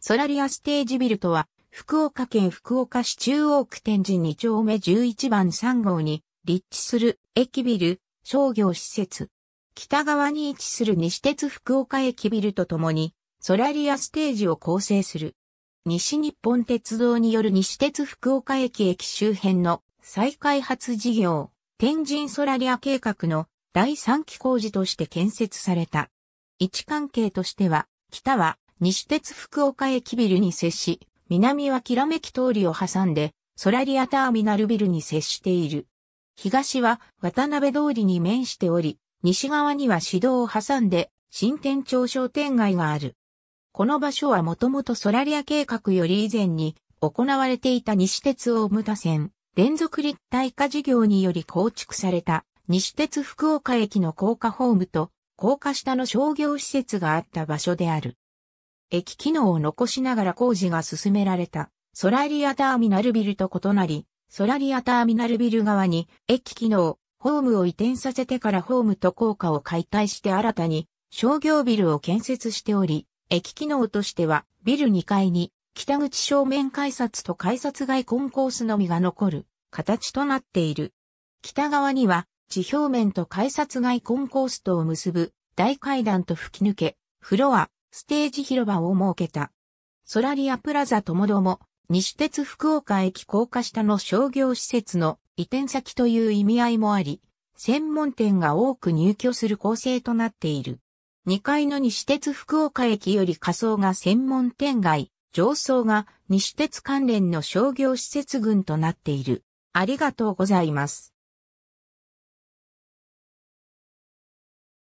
ソラリアステージビルとは、福岡県福岡市中央区天神2丁目11番3号に立地する駅ビル、商業施設。北側に位置する西鉄福岡駅ビルとともに、ソラリアステージを構成する。西日本鉄道による西鉄福岡駅駅周辺の再開発事業、天神ソラリア計画の第3期工事として建設された。位置関係としては、北は西鉄福岡駅ビルに接し、南はきらめき通りを挟んで、ソラリアターミナルビルに接している。東は渡辺通りに面しており、西側には市道を挟んで、新店町商店街がある。この場所はもともとソラリア計画より以前に行われていた西鉄大牟田線連続立体化事業により構築された西鉄福岡駅の高架ホームと高架下の商業施設があった場所である。駅機能を残しながら工事が進められた、ソラリアターミナルビルと異なり、ソラリアターミナルビル側に駅機能、ホームを移転させてからホームと高架を解体して新たに商業ビルを建設しており、駅機能としてはビル2階に北口正面改札と改札外コンコースのみが残る形となっている。北側には地表面と改札外コンコースとを結ぶ大階段と吹き抜け、フロア、ステージ広場を設けた。ソラリアプラザともども、西鉄福岡駅高架下の商業施設の移転先という意味合いもあり、専門店が多く入居する構成となっている。2階の西鉄福岡駅より仮想が専門店街、上層が西鉄関連の商業施設群となっている。ありがとうございます。